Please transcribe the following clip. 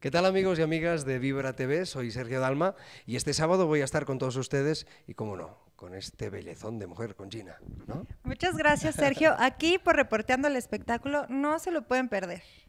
¿Qué tal amigos y amigas de Vibra TV? Soy Sergio Dalma y este sábado voy a estar con todos ustedes y, como no, con este bellezón de mujer, con Gina. Muchas gracias, Sergio. Aquí por Reporteando el Espectáculo no se lo pueden perder.